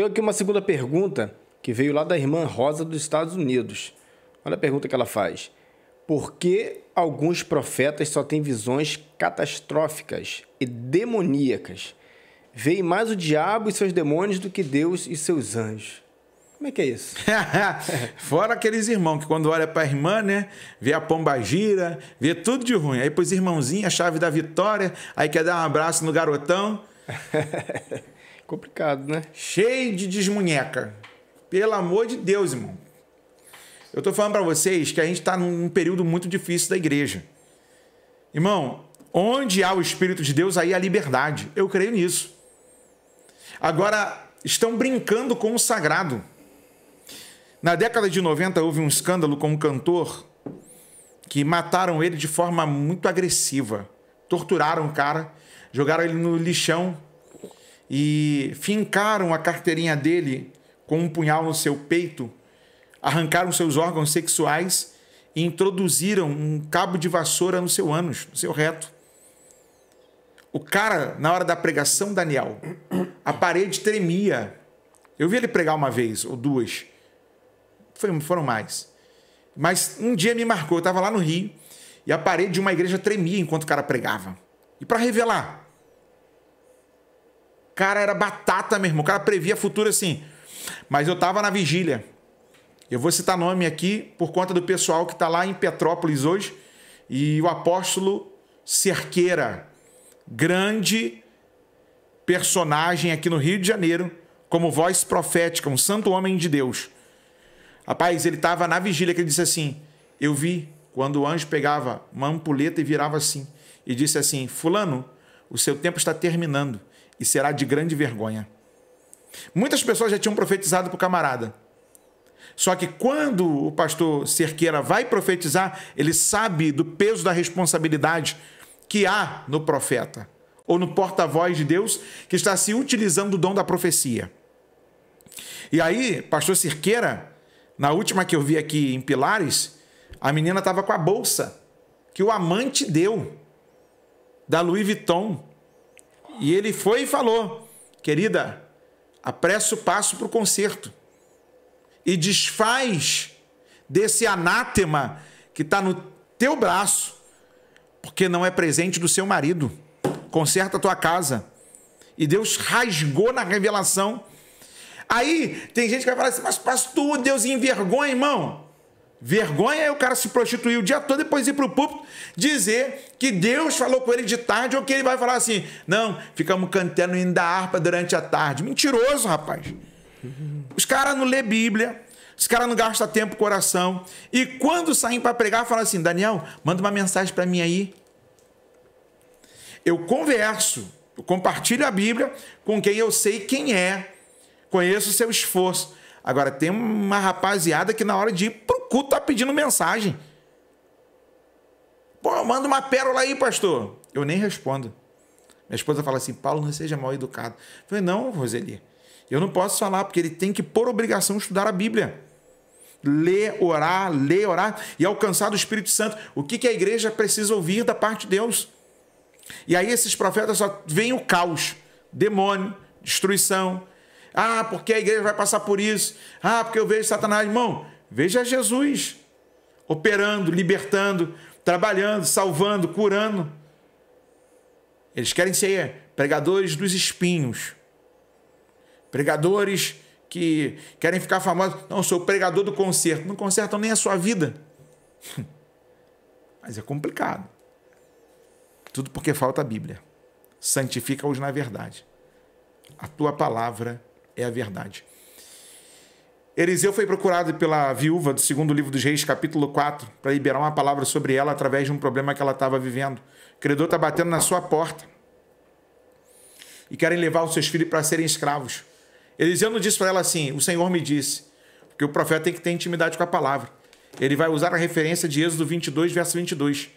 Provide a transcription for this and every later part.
Tenho aqui uma segunda pergunta que veio lá da irmã Rosa dos Estados Unidos. Olha a pergunta que ela faz. Por que alguns profetas só têm visões catastróficas e demoníacas? Veem mais o diabo e seus demônios do que Deus e seus anjos. Como é que é isso? Fora aqueles irmãos que quando olha para a irmã, né, vê a pomba gira, vê tudo de ruim. Aí pros irmãozinhos, a chave da vitória, aí quer dar um abraço no garotão. Complicado, né? Cheio de desmunheca. Pelo amor de Deus, irmão. Eu tô falando para vocês que a gente está num período muito difícil da igreja. Irmão, onde há o Espírito de Deus, aí há liberdade. Eu creio nisso. Agora, estão brincando com o sagrado. Na década de 90 houve um escândalo com um cantor que mataram ele de forma muito agressiva. Torturaram o cara, jogaram ele no lixão e fincaram a carteirinha dele com um punhal no seu peito, arrancaram seus órgãos sexuais e introduziram um cabo de vassoura no seu ânus, no seu reto. O cara, na hora da pregação, Daniel, a parede tremia. Eu vi ele pregar uma vez ou duas. Foram mais. Mas um dia me marcou, eu estava lá no Rio, e a parede de uma igreja tremia enquanto o cara pregava. E para revelar, cara era batata mesmo. O cara previa futuro assim. Mas eu tava na vigília. Eu vou citar nome aqui por conta do pessoal que está lá em Petrópolis hoje. E o apóstolo Cerqueira, grande personagem aqui no Rio de Janeiro, como voz profética, um santo homem de Deus. Rapaz, ele estava na vigília que ele disse assim: Eu vi quando o anjo pegava uma ampuleta e virava assim, e disse assim: Fulano, o seu tempo está terminando e será de grande vergonha. Muitas pessoas já tinham profetizado para o camarada. Só que quando o pastor Cerqueira vai profetizar, ele sabe do peso da responsabilidade que há no profeta ou no porta-voz de Deus que está se utilizando do dom da profecia. E aí, pastor Cerqueira, na última que eu vi aqui em Pilares, a menina estava com a bolsa que o amante deu da Louis Vuitton e ele foi e falou: Querida, apressa o passo para o conserto e desfaz desse anátema que está no teu braço, porque não é presente do seu marido. Conserta a tua casa. E Deus rasgou na revelação. Aí tem gente que vai falar assim: Mas, pastor, Deus envergonha, irmão. Vergonha é o cara se prostituir o dia todo e depois ir para o púlpito dizer que Deus falou com ele de tarde ou que ele vai falar assim: não, ficamos cantando da harpa durante a tarde. Mentiroso, rapaz. Os caras não lê Bíblia, os caras não gastam tempo com oração. E quando saem para pregar, falam assim: Daniel, manda uma mensagem para mim aí. Eu converso, eu compartilho a Bíblia com quem eu sei quem é, conheço o seu esforço. Agora, tem uma rapaziada que na hora de ir para Culto tá pedindo mensagem. Pô, manda uma pérola aí, pastor. Eu nem respondo. Minha esposa fala assim: Paulo, não seja mal educado. Eu falei: não, Roseli. Eu não posso falar, porque ele tem que, por obrigação, estudar a Bíblia. Ler, orar, ler, orar e alcançar o Espírito Santo. O que, que a igreja precisa ouvir da parte de Deus? E aí esses profetas só veem o caos, demônio, destruição. Ah, porque a igreja vai passar por isso. Ah, porque eu vejo Satanás. Irmão, Veja Jesus operando, libertando, trabalhando, salvando, curando. Eles querem ser pregadores dos espinhos, pregadores que querem ficar famosos. Não, sou pregador do concerto. Não consertam nem a sua vida. Mas é complicado. Tudo porque falta a Bíblia. Santifica-os na verdade. A tua palavra é a verdade. Eliseu foi procurado pela viúva do segundo livro dos reis, capítulo 4, para liberar uma palavra sobre ela através de um problema que ela estava vivendo. O credor está batendo na sua porta. E querem levar os seus filhos para serem escravos. Eliseu não disse para ela assim, o Senhor me disse. Porque o profeta tem que ter intimidade com a palavra. Ele vai usar a referência de Êxodo 22, verso 22.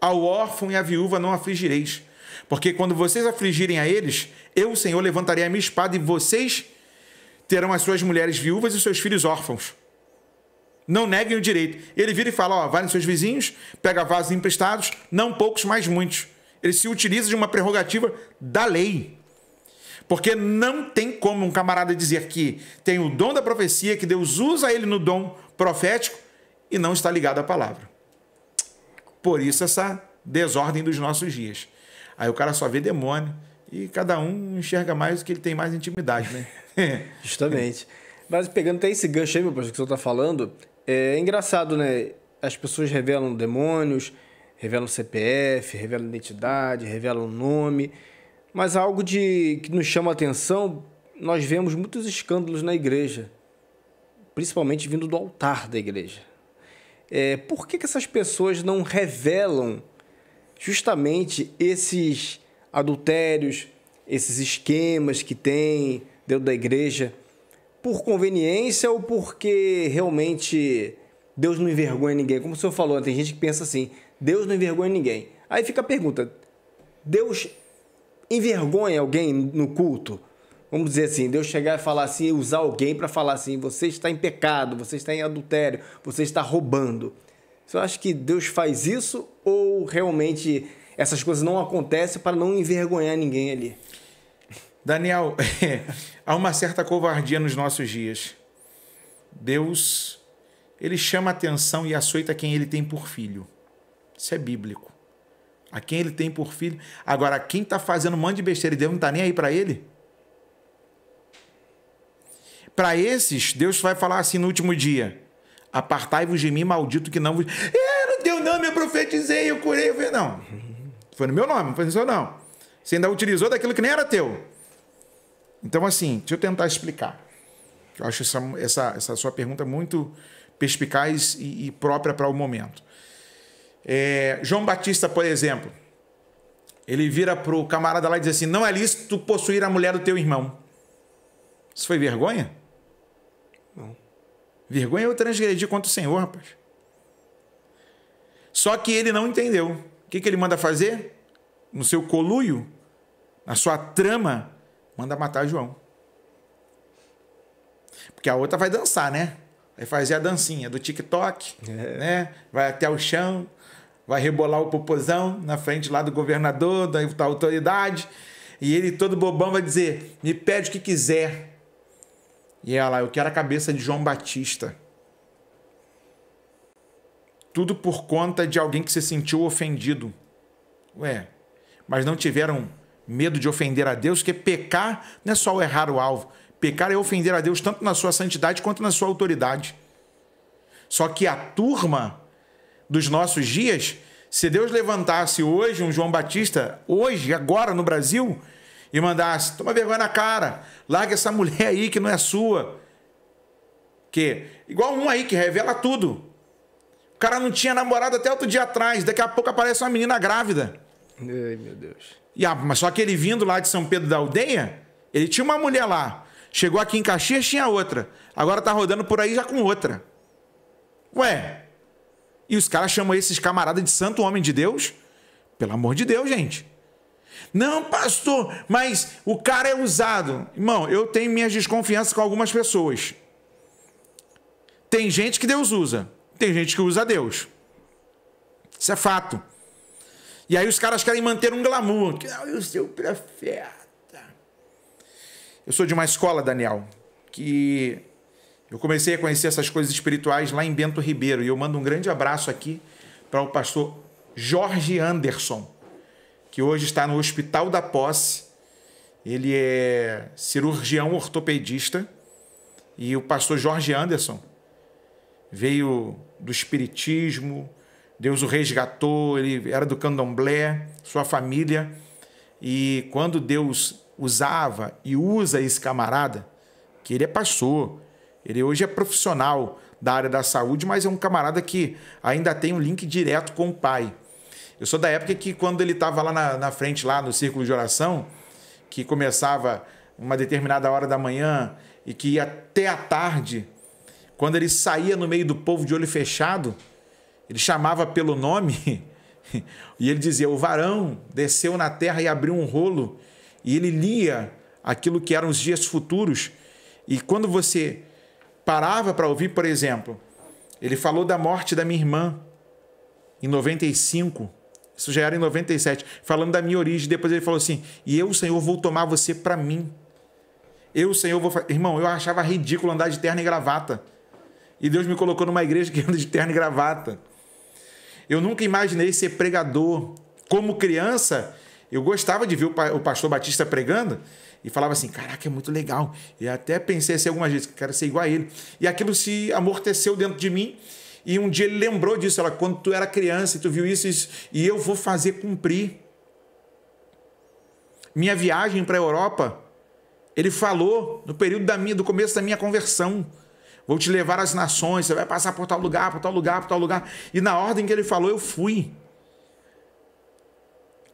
Ao órfão e à viúva não afligireis. Porque quando vocês afligirem a eles, eu, o Senhor, levantarei a minha espada e vocês terão as suas mulheres viúvas e seus filhos órfãos. Não neguem o direito. Ele vira e fala: ó, vai nos seus vizinhos, pega vasos emprestados, não poucos, mas muitos. Ele se utiliza de uma prerrogativa da lei. Porque não tem como um camarada dizer que tem o dom da profecia, que Deus usa ele no dom profético e não está ligado à palavra. Por isso essa desordem dos nossos dias. Aí o cara só vê demônio e cada um enxerga mais o que ele tem mais intimidade, né? Justamente. Mas pegando até esse gancho aí, meu pastor, que o senhor está falando, é engraçado, né? As pessoas revelam demônios, revelam CPF, revelam identidade, revelam nome. Mas algo de que nos chama a atenção, nós vemos muitos escândalos na igreja, principalmente vindo do altar da igreja. É, por que, que essas pessoas não revelam justamente esses adultérios, esses esquemas que têm dentro da igreja, por conveniência ou porque realmente Deus não envergonha ninguém? Como o senhor falou, né, tem gente que pensa assim: Deus não envergonha ninguém. Aí fica a pergunta: Deus envergonha alguém no culto? Vamos dizer assim, Deus chegar e falar assim, usar alguém para falar assim: você está em pecado, você está em adultério, você está roubando. Você acha que Deus faz isso ou realmente essas coisas não acontecem para não envergonhar ninguém ali? Daniel, há uma certa covardia nos nossos dias. Deus, ele chama atenção e açoita quem ele tem por filho. Isso é bíblico. A quem ele tem por filho. Agora, quem está fazendo um monte de besteira e Deus não está nem aí para ele? Para esses, Deus vai falar assim no último dia: Apartai-vos de mim, maldito que não vos. É, no teu nome eu profetizei, eu curei. Eu falei, não. Foi no meu nome, não foi no seu, não. Você ainda utilizou daquilo que nem era teu. Então, assim, deixa eu tentar explicar. Eu acho essa, essa, essa sua pergunta muito perspicaz e, e própria para o momento. É, João Batista, por exemplo, ele vira para o camarada lá e diz assim: Não é lícito possuir a mulher do teu irmão. Isso foi vergonha? Não. Vergonha eu transgredi contra o Senhor, rapaz. Só que ele não entendeu. O que, que ele manda fazer? No seu coluio, na sua trama manda matar João. Porque a outra vai dançar, né? Vai fazer a dancinha do TikTok, é. né? Vai até o chão, vai rebolar o popozão na frente lá do governador, da, da autoridade. E ele, todo bobão, vai dizer: me pede o que quiser. E ela, eu quero a cabeça de João Batista. Tudo por conta de alguém que se sentiu ofendido. Ué, mas não tiveram medo de ofender a Deus, que pecar não é só errar o alvo. Pecar é ofender a Deus tanto na sua santidade quanto na sua autoridade. Só que a turma dos nossos dias, se Deus levantasse hoje um João Batista, hoje, agora no Brasil, e mandasse: toma vergonha na cara, larga essa mulher aí que não é sua. Que igual um aí que revela tudo. O cara não tinha namorado até outro dia atrás, daqui a pouco aparece uma menina grávida. Ai, meu Deus. E, ah, mas só que ele vindo lá de São Pedro da Aldeia, ele tinha uma mulher lá. Chegou aqui em Caxias, tinha outra. Agora tá rodando por aí já com outra. Ué. E os caras chamam esses camaradas de santo homem de Deus? Pelo amor de Deus, gente. Não, pastor, mas o cara é usado. Irmão, eu tenho minhas desconfianças com algumas pessoas. Tem gente que Deus usa, tem gente que usa Deus. Isso é fato. E aí os caras querem manter um glamour. Ah, eu oh, sou profeta. Eu sou de uma escola, Daniel, que eu comecei a conhecer essas coisas espirituais lá em Bento Ribeiro. E eu mando um grande abraço aqui para o pastor Jorge Anderson, que hoje está no Hospital da Posse. Ele é cirurgião ortopedista. E o pastor Jorge Anderson veio do espiritismo, Deus o resgatou, ele era do candomblé, sua família. E quando Deus usava e usa esse camarada, que ele é pastor, ele hoje é profissional da área da saúde, mas é um camarada que ainda tem um link direto com o pai. Eu sou da época que quando ele estava lá na, na, frente, lá no círculo de oração, que começava uma determinada hora da manhã e que ia até a tarde, quando ele saía no meio do povo de olho fechado, ele chamava pelo nome e ele dizia: O varão desceu na terra e abriu um rolo. E ele lia aquilo que eram os dias futuros. E quando você parava para ouvir, por exemplo, ele falou da morte da minha irmã em 95. Isso já era em 97, falando da minha origem. Depois ele falou assim: E eu, Senhor, vou tomar você para mim. Eu, Senhor, vou. Irmão, eu achava ridículo andar de terno e gravata. E Deus me colocou numa igreja que anda de terno e gravata. Eu nunca imaginei ser pregador. Como criança, eu gostava de ver o pastor Batista pregando e falava assim: caraca, é muito legal. E até pensei assim algumas vezes: quero ser igual a ele. E aquilo se amorteceu dentro de mim. E um dia ele lembrou disso. Ela, quando tu era criança e tu viu isso, isso, e eu vou fazer cumprir. Minha viagem para a Europa, ele falou no período da minha, do começo da minha conversão. Vou te levar às nações, você vai passar por tal lugar, por tal lugar, por tal lugar. E na ordem que ele falou, eu fui.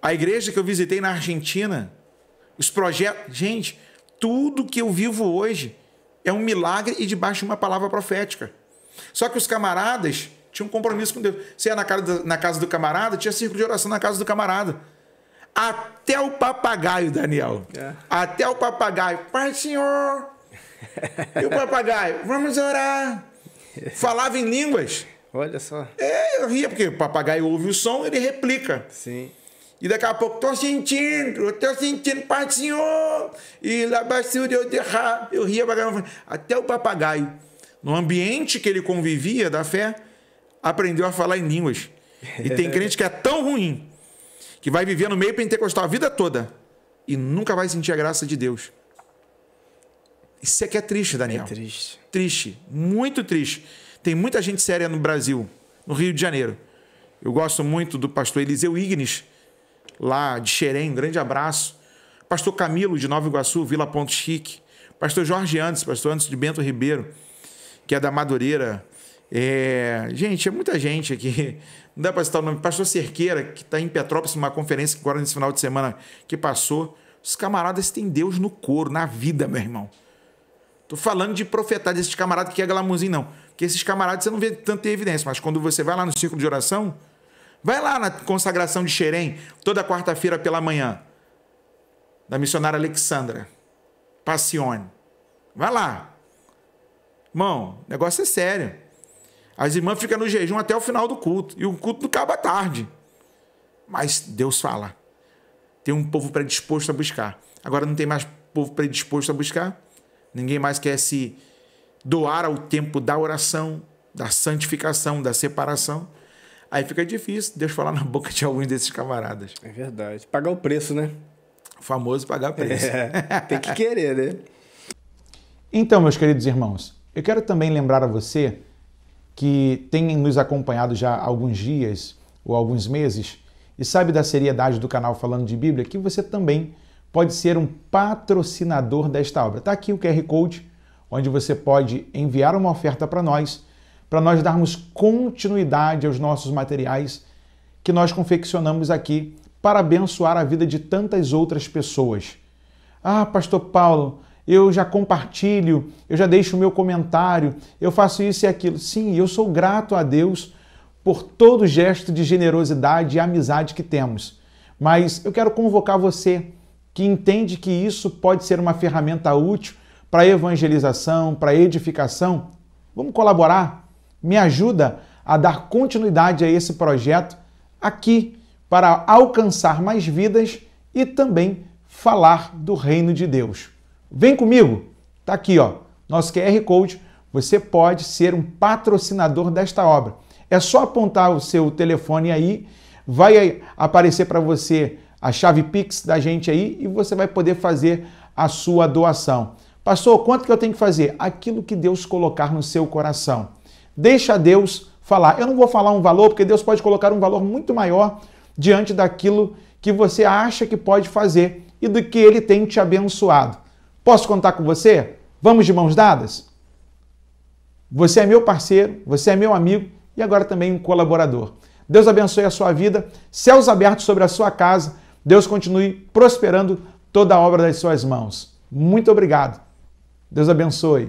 A igreja que eu visitei na Argentina, os projetos. Gente, tudo que eu vivo hoje é um milagre e debaixo de uma palavra profética. Só que os camaradas tinham um compromisso com Deus. Você ia na casa, do, na casa do camarada, tinha círculo de oração na casa do camarada. Até o papagaio, Daniel. É. Até o papagaio. Pai, senhor. E o papagaio? Vamos orar. Falava em línguas. Olha só. É, eu ria, porque o papagaio ouve o som, ele replica. Sim. E daqui a pouco, tô sentindo, estou tô sentindo, Pai do Senhor. E lá basura eu derrar. Eu ria pra Até o papagaio, no ambiente que ele convivia da fé, aprendeu a falar em línguas. E tem crente que é tão ruim que vai viver no meio pentecostal a vida toda e nunca vai sentir a graça de Deus. Isso aqui é, é triste, é Daniel. É triste. Triste, muito triste. Tem muita gente séria no Brasil, no Rio de Janeiro. Eu gosto muito do pastor Eliseu Ignis, lá de Xerém, um grande abraço. Pastor Camilo, de Nova Iguaçu, Vila Ponto Chique. Pastor Jorge Antes, pastor Antes de Bento Ribeiro, que é da Madureira. É... Gente, é muita gente aqui. Não dá para citar o nome. Pastor Cerqueira, que está em Petrópolis, numa conferência agora nesse final de semana que passou. Os camaradas têm Deus no couro, na vida, meu irmão. Tô falando de profetar desses camaradas que é glamourzinho, não. Porque esses camaradas você não vê tanta evidência, mas quando você vai lá no círculo de oração, vai lá na consagração de Xerém, toda quarta-feira pela manhã, da missionária Alexandra Passione. Vai lá. Irmão, o negócio é sério. As irmãs ficam no jejum até o final do culto, e o culto não acaba tarde. Mas Deus fala. Tem um povo predisposto a buscar. Agora não tem mais povo predisposto a buscar? ninguém mais quer se doar ao tempo da oração, da santificação, da separação. Aí fica difícil Deus falar na boca de alguns desses camaradas. É verdade. Pagar o preço, né? O famoso pagar preço. É, tem que querer, né? então, meus queridos irmãos, eu quero também lembrar a você que tem nos acompanhado já alguns dias ou alguns meses e sabe da seriedade do canal Falando de Bíblia que você também pode ser um patrocinador desta obra. Está aqui o QR Code, onde você pode enviar uma oferta para nós, para nós darmos continuidade aos nossos materiais que nós confeccionamos aqui para abençoar a vida de tantas outras pessoas. Ah, Pastor Paulo, eu já compartilho, eu já deixo o meu comentário, eu faço isso e aquilo. Sim, eu sou grato a Deus por todo gesto de generosidade e amizade que temos. Mas eu quero convocar você que entende que isso pode ser uma ferramenta útil para evangelização, para edificação, vamos colaborar? Me ajuda a dar continuidade a esse projeto aqui para alcançar mais vidas e também falar do reino de Deus. Vem comigo, tá aqui ó, nosso QR Code, você pode ser um patrocinador desta obra. É só apontar o seu telefone aí, vai aparecer para você a chave Pix da gente aí e você vai poder fazer a sua doação. Pastor, quanto que eu tenho que fazer? Aquilo que Deus colocar no seu coração. Deixa Deus falar. Eu não vou falar um valor, porque Deus pode colocar um valor muito maior diante daquilo que você acha que pode fazer e do que ele tem te abençoado. Posso contar com você? Vamos de mãos dadas? Você é meu parceiro, você é meu amigo e agora também um colaborador. Deus abençoe a sua vida, céus abertos sobre a sua casa Deus continue prosperando toda a obra das suas mãos. Muito obrigado. Deus abençoe.